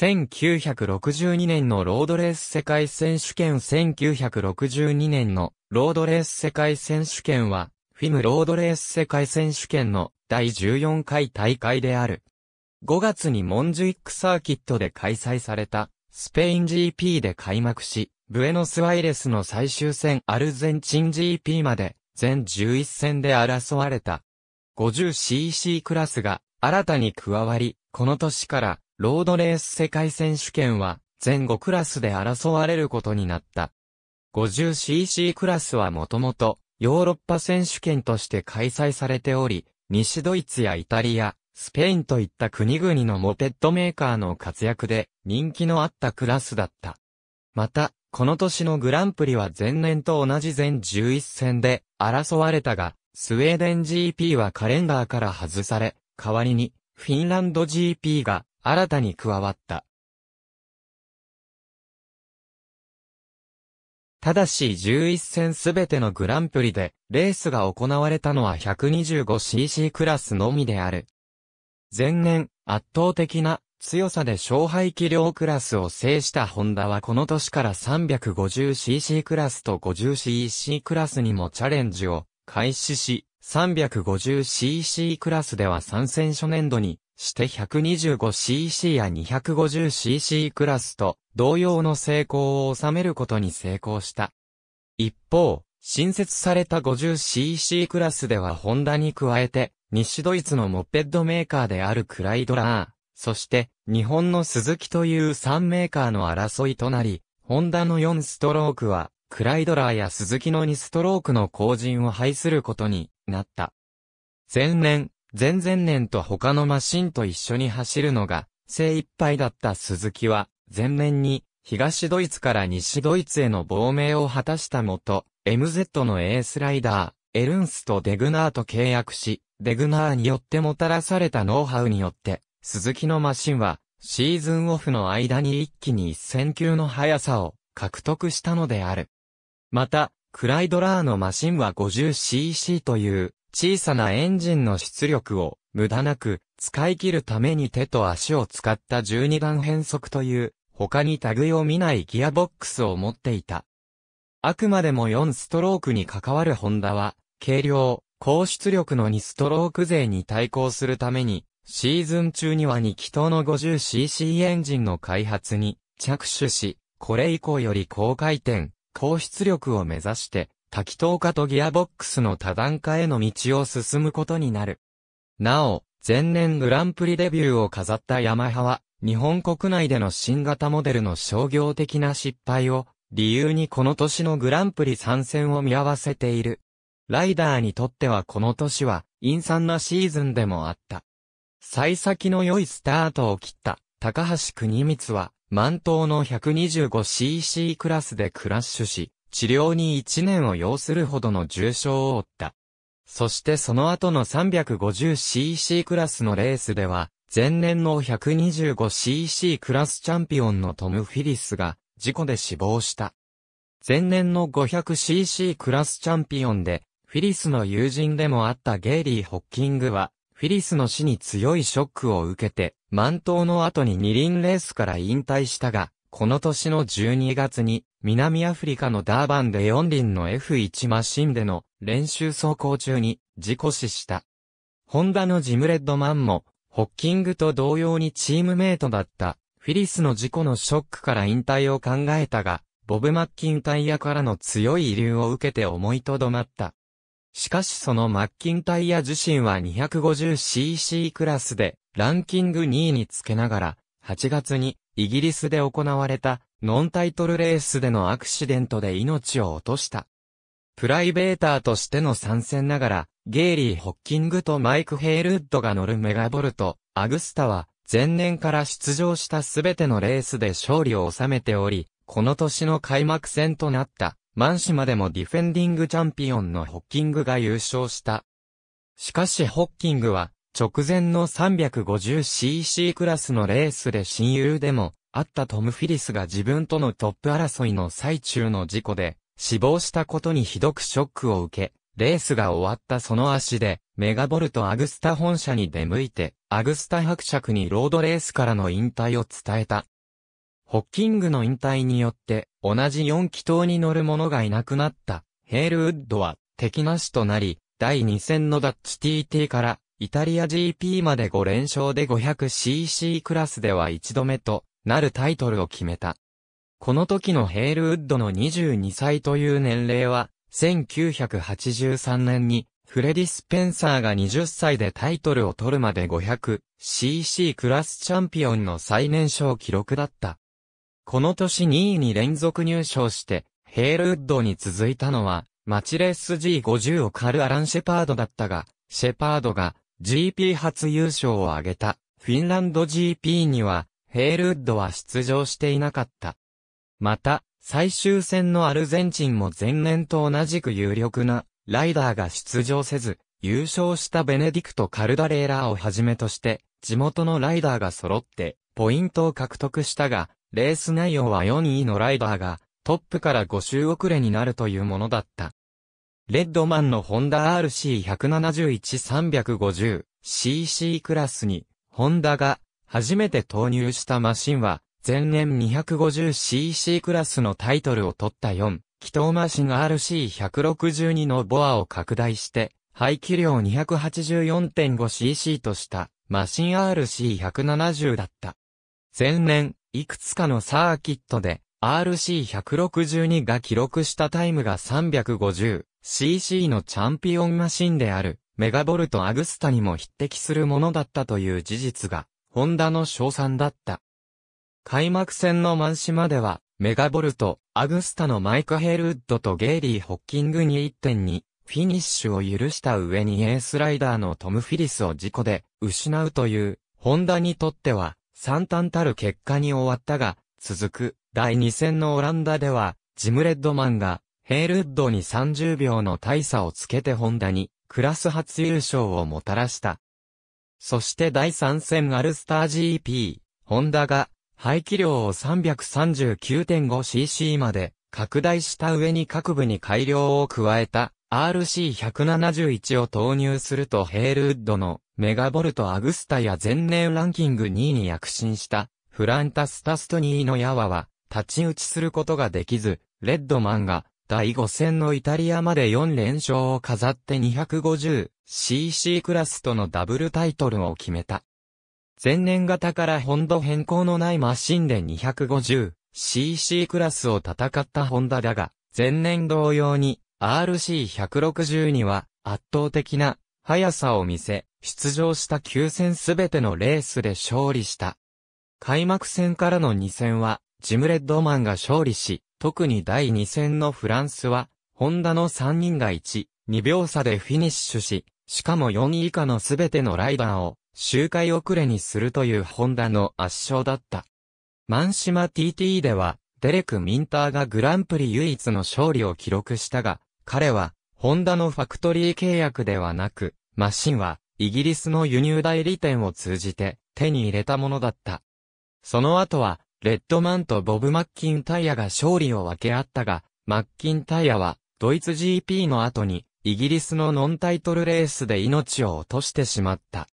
1962年のロードレース世界選手権1962年のロードレース世界選手権は、フィムロードレース世界選手権の第14回大会である。5月にモンジュイックサーキットで開催された、スペイン GP で開幕し、ブエノスワイレスの最終戦アルゼンチン GP まで、全11戦で争われた。50cc クラスが新たに加わり、この年からロードレース世界選手権は、前後クラスで争われることになった。50cc クラスはもともと、ヨーロッパ選手権として開催されており、西ドイツやイタリア、スペインといった国々のモペットメーカーの活躍で人気のあったクラスだった。また、この年のグランプリは前年と同じ全11戦で争われたが、スウェーデン GP はカレンダーから外され、代わりにフィンランド GP が新たに加わった。ただし11戦すべてのグランプリで、レースが行われたのは 125cc クラスのみである。前年、圧倒的な強さで勝敗気量クラスを制したホンダはこの年から 350cc クラスと 50cc クラスにもチャレンジを開始し、350cc クラスでは参戦初年度にして 125cc や 250cc クラスと同様の成功を収めることに成功した。一方、新設された 50cc クラスではホンダに加えて、西ドイツのモッペッドメーカーであるクライドラー、そして日本のスズキという3メーカーの争いとなり、ホンダの4ストロークは、クライドラーやスズキの2ストロークの後陣を排することになった。前年、前々年と他のマシンと一緒に走るのが精一杯だった鈴木は、前面に東ドイツから西ドイツへの亡命を果たしたもと、MZ のエースライダー、エルンスとデグナーと契約し、デグナーによってもたらされたノウハウによって、鈴木のマシンは、シーズンオフの間に一気に1000級の速さを獲得したのである。また、クライドラーのマシンは 50cc という小さなエンジンの出力を無駄なく使い切るために手と足を使った12段変速という他に類を見ないギアボックスを持っていた。あくまでも4ストロークに関わるホンダは軽量、高出力の2ストローク勢に対抗するためにシーズン中には2気筒の 50cc エンジンの開発に着手し、これ以降より高回転、高出力を目指して、多気筒化とギアボックスの多段化への道を進むことになる。なお、前年グランプリデビューを飾ったヤマハは、日本国内での新型モデルの商業的な失敗を、理由にこの年のグランプリ参戦を見合わせている。ライダーにとってはこの年は、陰惨なシーズンでもあった。幸先の良いスタートを切った、高橋国光は、満島の 125cc クラスでクラッシュし、治療に1年を要するほどの重傷を負った。そしてその後の 350cc クラスのレースでは、前年の 125cc クラスチャンピオンのトム・フィリスが事故で死亡した。前年の 500cc クラスチャンピオンで、フィリスの友人でもあったゲイリー・ホッキングは、フィリスの死に強いショックを受けて、満頭の後に二輪レースから引退したが、この年の12月に南アフリカのダーバンで4輪の F1 マシンでの練習走行中に事故死した。ホンダのジムレッドマンも、ホッキングと同様にチームメイトだった、フィリスの事故のショックから引退を考えたが、ボブ・マッキンタイヤからの強い遺留を受けて思いとどまった。しかしそのマッキンタイヤ自身は 250cc クラスで、ランキング2位につけながら、8月にイギリスで行われたノンタイトルレースでのアクシデントで命を落とした。プライベーターとしての参戦ながら、ゲイリー・ホッキングとマイク・ヘイルウッドが乗るメガボルト、アグスタは、前年から出場したすべてのレースで勝利を収めており、この年の開幕戦となった、マンシマでもディフェンディングチャンピオンのホッキングが優勝した。しかしホッキングは、直前の 350cc クラスのレースで親友でも、あったトム・フィリスが自分とのトップ争いの最中の事故で、死亡したことにひどくショックを受け、レースが終わったその足で、メガボルト・アグスタ本社に出向いて、アグスタ伯爵にロードレースからの引退を伝えた。ホッキングの引退によって、同じ4気筒に乗る者がいなくなった、ヘールウッドは敵なしとなり、第2戦のダッチ TT から、イタリア GP まで5連勝で 500cc クラスでは1度目となるタイトルを決めた。この時のヘールウッドの22歳という年齢は、1983年にフレディ・スペンサーが20歳でタイトルを取るまで 500cc クラスチャンピオンの最年少記録だった。この年2位に連続入賞して、ヘールウッドに続いたのは、マチレス G50 をカル・アラン・シェパードだったが、シェパードが GP 初優勝を挙げた、フィンランド GP にはヘールウッドは出場していなかった。また、最終戦のアルゼンチンも前年と同じく有力なライダーが出場せず、優勝したベネディクト・カルダレーラーをはじめとして、地元のライダーが揃って、ポイントを獲得したが、レース内容は4位のライダーが、トップから5周遅れになるというものだった。レッドマンのホンダ RC171350cc クラスに、ホンダが初めて投入したマシンは、前年 250cc クラスのタイトルを取った4、気筒マシン RC162 のボアを拡大して、排気量 284.5cc としたマシン RC170 だった。前年、いくつかのサーキットで RC162 が記録したタイムが 350cc のチャンピオンマシンであるメガボルトアグスタにも匹敵するものだったという事実がホンダの賞賛だった。開幕戦の満島では、メガボルト、アグスタのマイク・ヘルウッドとゲイリー・ホッキングに1.2、フィニッシュを許した上にエースライダーのトム・フィリスを事故で失うという、ホンダにとっては惨憺たる結果に終わったが、続く第2戦のオランダでは、ジム・レッドマンがヘールウッドに30秒の大差をつけてホンダにクラス初優勝をもたらした。そして第3戦アルスター GP、ホンダが、排気量を 339.5cc まで拡大した上に各部に改良を加えた RC171 を投入するとヘールウッドのメガボルトアグスタや前年ランキング2位に躍進したフランタスタストニーのヤワは立ち打ちすることができず、レッドマンが第5戦のイタリアまで4連勝を飾って 250cc クラスとのダブルタイトルを決めた。前年型からホン変更のないマシンで 250cc クラスを戦ったホンダだが、前年同様に RC160 には圧倒的な速さを見せ、出場した9戦すべてのレースで勝利した。開幕戦からの2戦はジム・レッドマンが勝利し、特に第2戦のフランスは、ホンダの3人が1、2秒差でフィニッシュし、しかも4位以下のすべてのライダーを、周回遅れにするというホンダの圧勝だった。マンシマ TT では、デレク・ミンターがグランプリ唯一の勝利を記録したが、彼は、ホンダのファクトリー契約ではなく、マシンは、イギリスの輸入代理店を通じて、手に入れたものだった。その後は、レッドマンとボブ・マッキンタイヤが勝利を分け合ったが、マッキンタイヤは、ドイツ GP の後に、イギリスのノンタイトルレースで命を落としてしまった。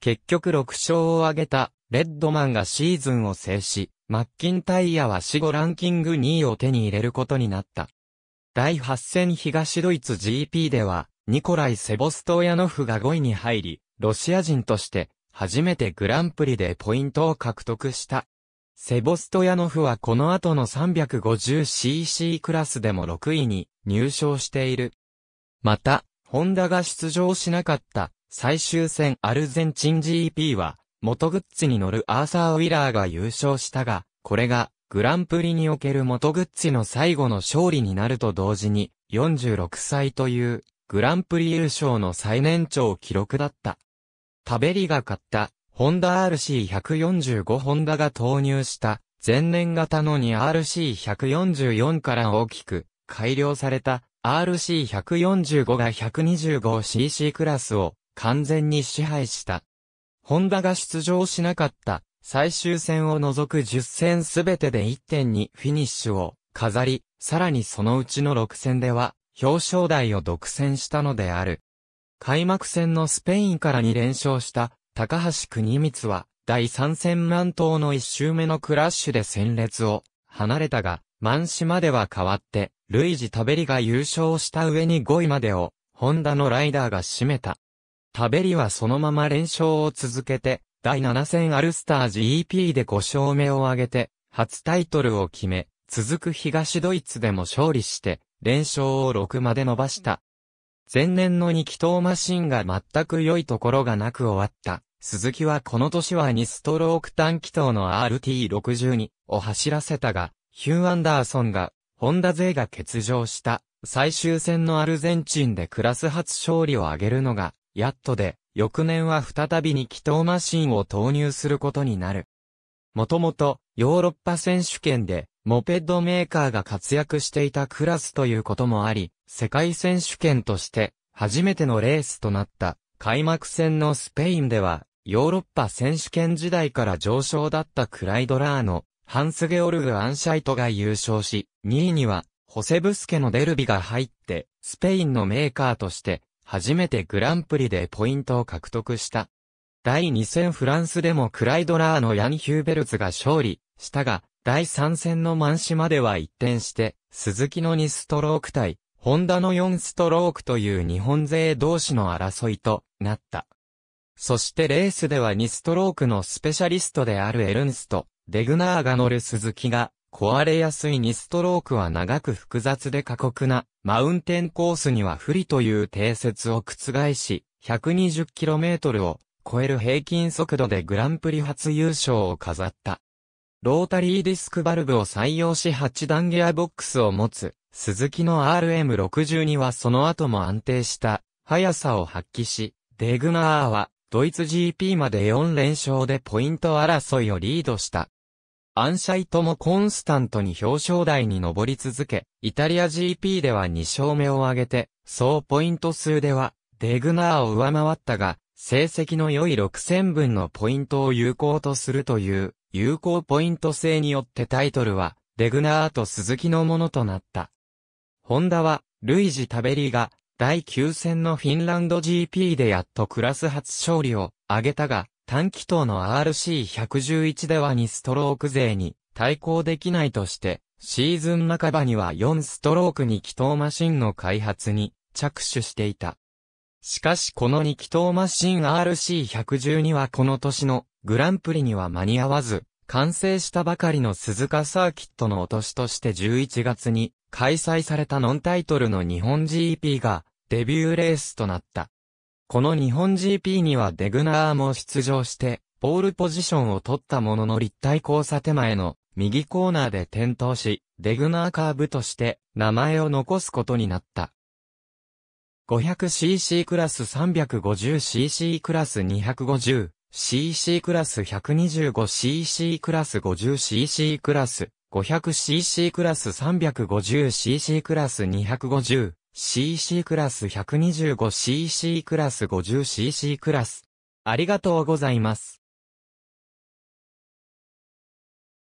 結局6勝を挙げた、レッドマンがシーズンを制し、マッキンタイヤは死後ランキング2位を手に入れることになった。第8戦東ドイツ GP では、ニコライ・セボストーヤノフが5位に入り、ロシア人として、初めてグランプリでポイントを獲得した。セボストヤノフはこの後の 350cc クラスでも6位に入賞している。また、ホンダが出場しなかった最終戦アルゼンチン GP は、元グッチに乗るアーサー・ウィラーが優勝したが、これがグランプリにおける元グッチの最後の勝利になると同時に、46歳というグランプリ優勝の最年長記録だった。タベリが勝ったホンダ RC145 ホンダが投入した前年型の 2RC144 から大きく改良された RC145 が 125cc クラスを完全に支配した。ホンダが出場しなかった最終戦を除く10戦すべてで1点にフィニッシュを飾り、さらにそのうちの6戦では表彰台を独占したのである。開幕戦のスペインから2連勝した高橋国光は、第3戦0 0万の一周目のクラッシュで戦列を離れたが、満島では変わって、ルイジ・タベリが優勝した上に5位までを、ホンダのライダーが占めた。タベリはそのまま連勝を続けて、第7戦アルスター g p で5勝目を挙げて、初タイトルを決め、続く東ドイツでも勝利して、連勝を6まで伸ばした。前年の2気筒マシンが全く良いところがなく終わった。鈴木はこの年は2ストローク短気筒の RT62 を走らせたが、ヒュー・アンダーソンが、ホンダ勢が欠場した最終戦のアルゼンチンでクラス初勝利を挙げるのが、やっとで、翌年は再びに気筒マシンを投入することになる。もともと、ヨーロッパ選手権で、モペッドメーカーが活躍していたクラスということもあり、世界選手権として、初めてのレースとなった、開幕戦のスペインでは、ヨーロッパ選手権時代から上昇だったクライドラーのハンス・ゲオルグ・アンシャイトが優勝し、2位には、ホセブスケのデルビが入って、スペインのメーカーとして、初めてグランプリでポイントを獲得した。第2戦フランスでもクライドラーのヤン・ヒューベルツが勝利したが、第3戦の満までは一転して、鈴木の2ストローク対、ホンダの4ストロークという日本勢同士の争いとなった。そしてレースでは2ストロークのスペシャリストであるエルンスト、デグナーが乗る鈴木が、壊れやすい2ストロークは長く複雑で過酷な、マウンテンコースには不利という定説を覆し、120km を超える平均速度でグランプリ初優勝を飾った。ロータリーディスクバルブを採用し8段ギアボックスを持つ、鈴木の RM62 はその後も安定した、速さを発揮し、デグナーは、ドイツ GP まで4連勝でポイント争いをリードした。アンシャイトもコンスタントに表彰台に上り続け、イタリア GP では2勝目を挙げて、総ポイント数では、デグナーを上回ったが、成績の良い6000分のポイントを有効とするという、有効ポイント制によってタイトルは、デグナーと鈴木のものとなった。ホンダは、ルイジ・タベリが、第9戦のフィンランド GP でやっとクラス初勝利を挙げたが、短期等の RC111 では2ストローク勢に対抗できないとして、シーズン半ばには4ストローク2気筒マシンの開発に着手していた。しかしこの2気筒マシン RC112 はこの年のグランプリには間に合わず、完成したばかりの鈴鹿サーキットの落としとして11月に開催されたノンタイトルの日本 GP がデビューレースとなった。この日本 GP にはデグナーも出場して、ポールポジションを取ったものの立体交差手前の右コーナーで転倒し、デグナーカーブとして名前を残すことになった。500cc クラス 350cc クラス 250cc クラス 125cc クラス 50cc クラス 500cc クラス 350cc クラス2 5 0 CC クラス 125CC クラス 50CC クラス。ありがとうございます。